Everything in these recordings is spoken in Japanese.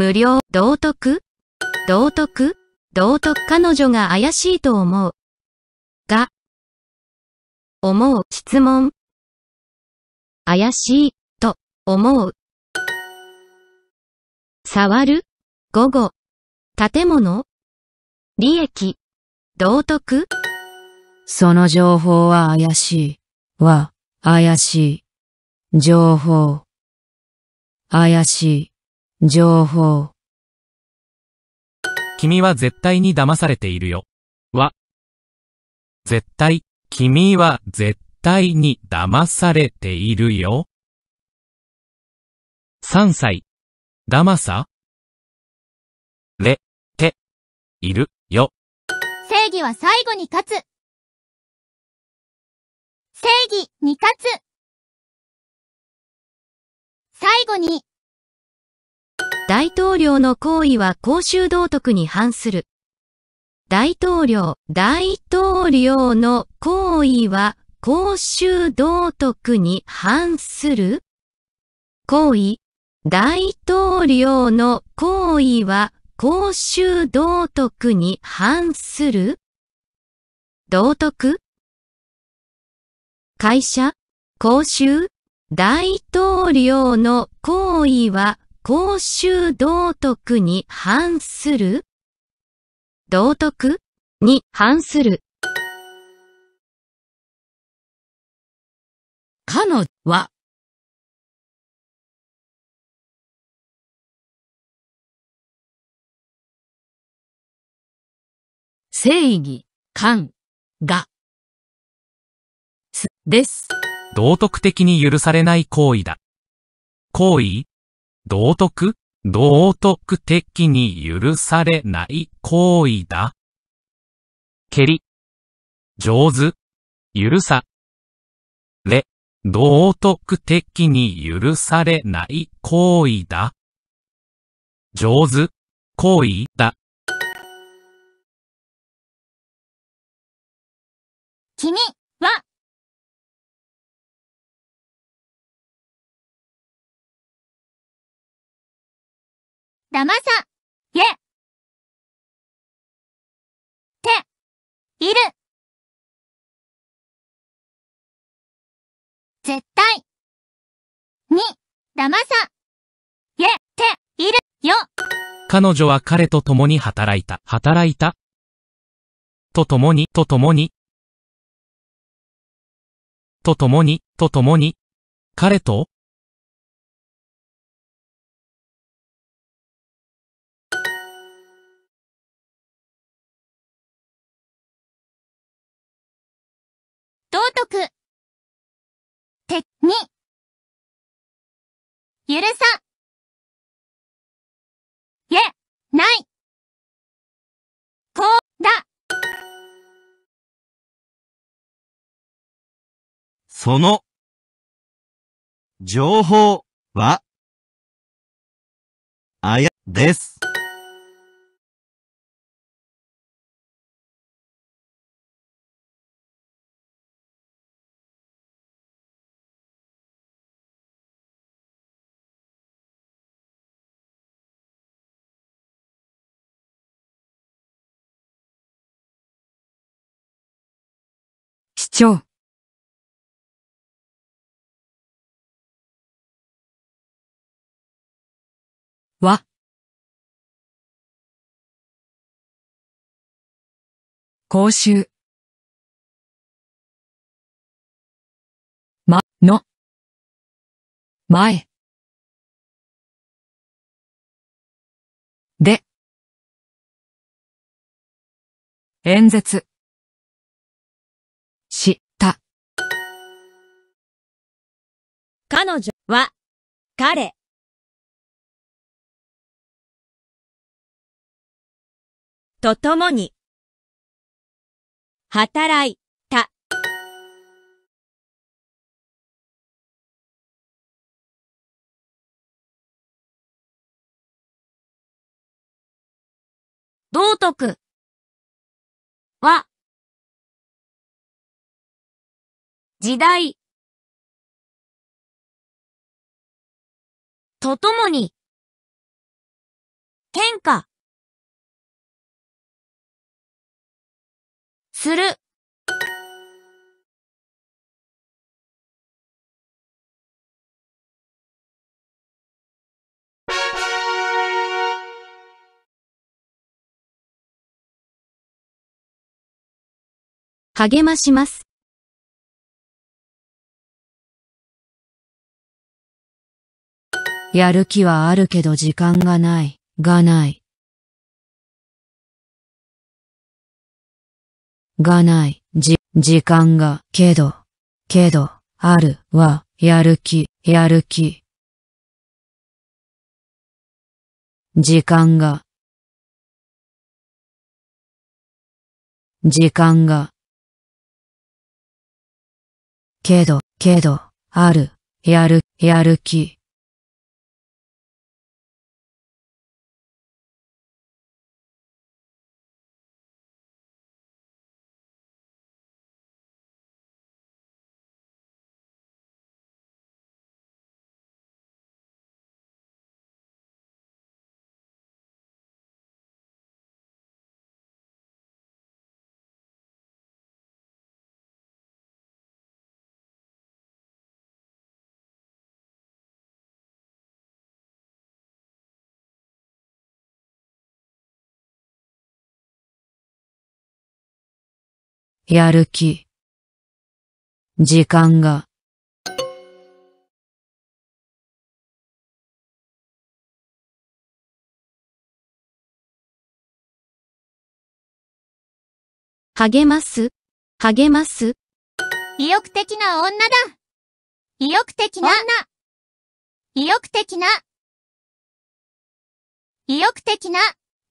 無料、道徳道徳道徳彼女が怪しいと思う。が、思う、質問。怪しい、と、思う。触る、午後、建物、利益、道徳その情報は怪しい、は、怪しい、情報、怪しい。情報。君は絶対に騙されているよ。は、絶対、君は絶対に騙されているよ。3歳、騙され、て、いるよ。正義は最後に勝つ。正義に勝つ。最後に、大統領の行為は公衆道徳に反する。大統領、大統領の行為は公衆道徳に反する行為、大統領の行為は公衆道徳に反する道徳会社、公衆、大統領の行為は公衆道徳に反する道徳に反する。彼女は、正義、感、が、です。道徳的に許されない行為だ。行為道徳、道徳的に許されない行為だ。蹴り、上手、許さ、れ、道徳的に許されない行為だ。上手、行為だ。君だまさ、え、て、いる。絶対。に、だまさ、え、て、いる、よ。彼女は彼と共に働いた、働いた。と共に、と共に。と共に、と共に。彼ととて、に。許さ。え、ない。こう、だ。その、情報は、あや、です。長。わ。講習。ま、の。前。で。演説。彼女は、彼。とともに、働いた。道徳は、時代とともに、変化、する、励まします。やる気はあるけど時間がない、がない。がない、じ、時間が、けど、けど、ある、は、やる気、やる気。時間が、時間が、けど、けど、ある、やる、やる気。やる気。時間が。励ます、励ます。意欲的な女だ意欲的な女意欲的な意欲的な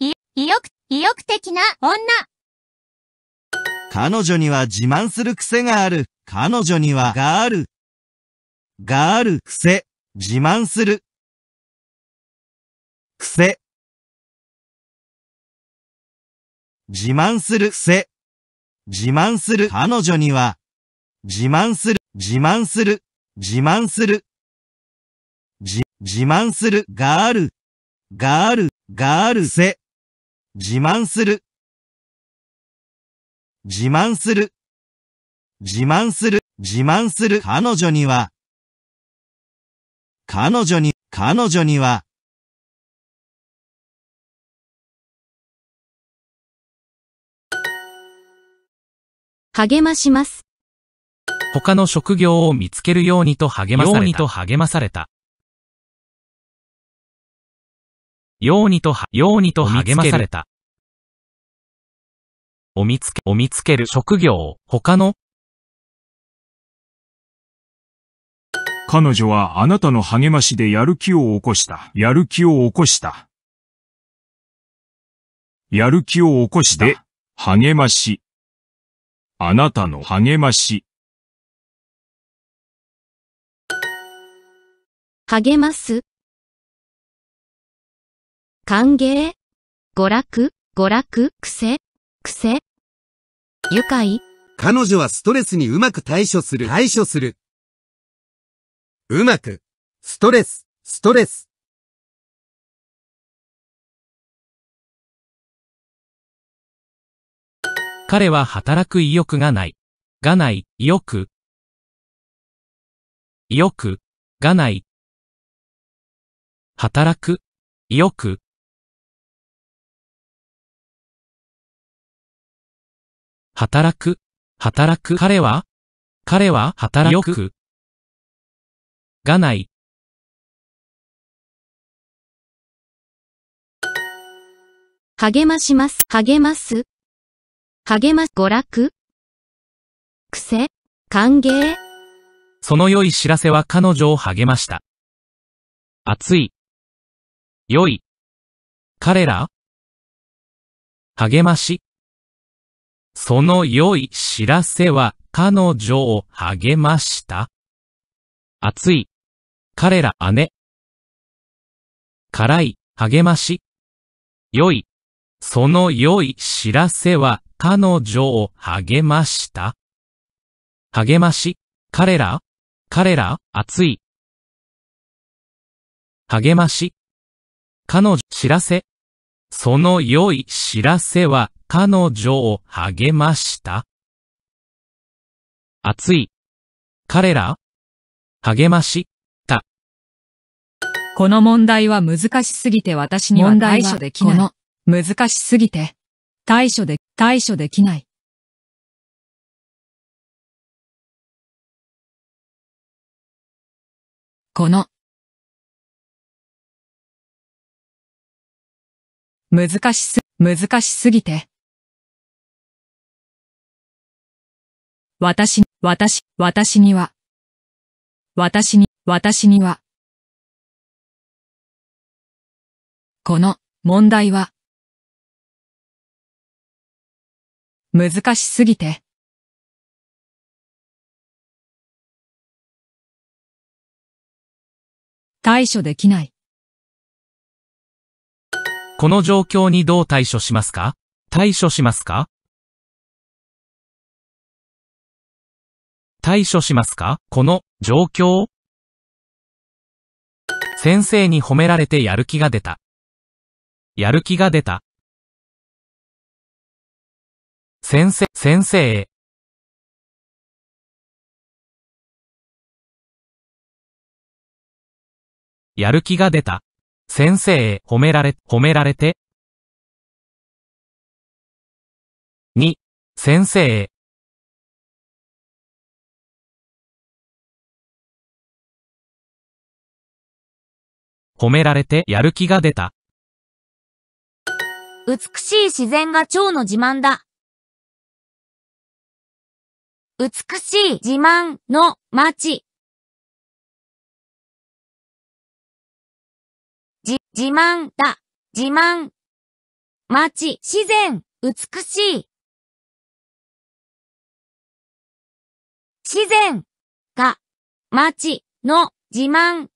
意欲、意欲的な女彼女には自慢する癖がある。彼女にはがある。がある癖。自慢する。癖。自慢する癖。自慢する彼女には、自慢する、自慢する、自慢する。自、自慢するがある。がある、がある癖。自慢する。自慢する、自慢する、自慢する。彼女には、彼女に、彼女には、励まします。他の職業を見つけるようにと励まされた。ようにと励まされた。ようにと、ようにと励まされた。を見つけ、を見つける職業、他の彼女はあなたの励ましでやる気を起こした。やる気を起こした。やる気を起こして、で、励まし。あなたの励まし。励ます。歓迎、娯楽、娯楽、癖。癖愉快彼女はストレスにうまく対処する。対処する。うまく。ストレス、ストレス。彼は働く意欲がない。がない、意欲。意欲、がない。働く、意欲。働く、働く。彼は彼は働く。がない。励まします、励ます。励ます、娯楽癖、歓迎。その良い知らせは彼女を励ました。熱い。良い。彼ら励まし。その良い知らせは彼女を励ました。熱い。彼ら姉。辛い、励まし。良い。その良い知らせは彼女を励ました。励まし、彼ら、彼ら、熱い。励まし。彼女、知らせ。その良い知らせは彼女を励ました。熱い。彼ら励ました。この問題は難しすぎて私には対処できない。難しすぎて対処で、対処できない。この難しす、難しすぎて。私、私、私には、私に、私には、この問題は、難しすぎて、対処できない。この状況にどう対処しますか対処しますか対処しますかこの状況先生に褒められてやる気が出た。やる気が出た。先生、先生やる気が出た。先生へ褒められ、褒められて。二、先生へ。褒められてやる気が出た。美しい自然が蝶の自慢だ。美しい自慢の街。じ、自慢だ、自慢。街、自然、美しい。自然が、街の自慢。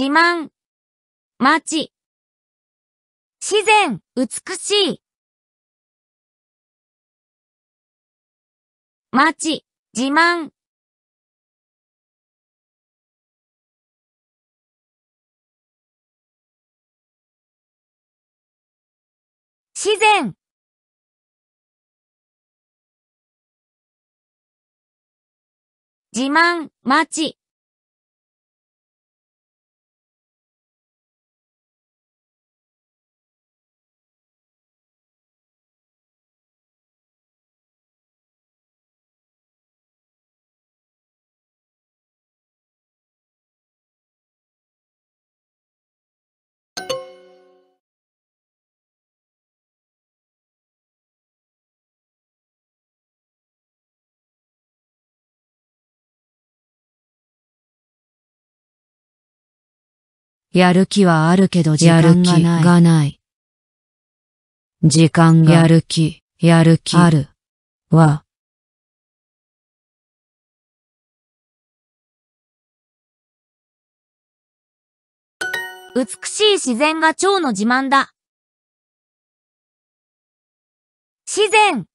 自慢、町、自然、美しい、町、自慢、自然、自慢、町。やる気はあるけど時間がない。やる気がない。時間が。やる気、やる気。ある。は。美しい自然が蝶の自慢だ。自然。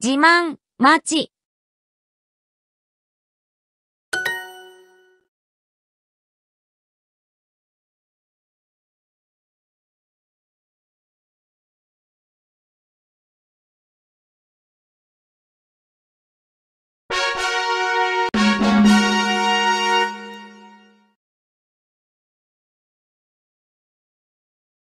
自慢、町。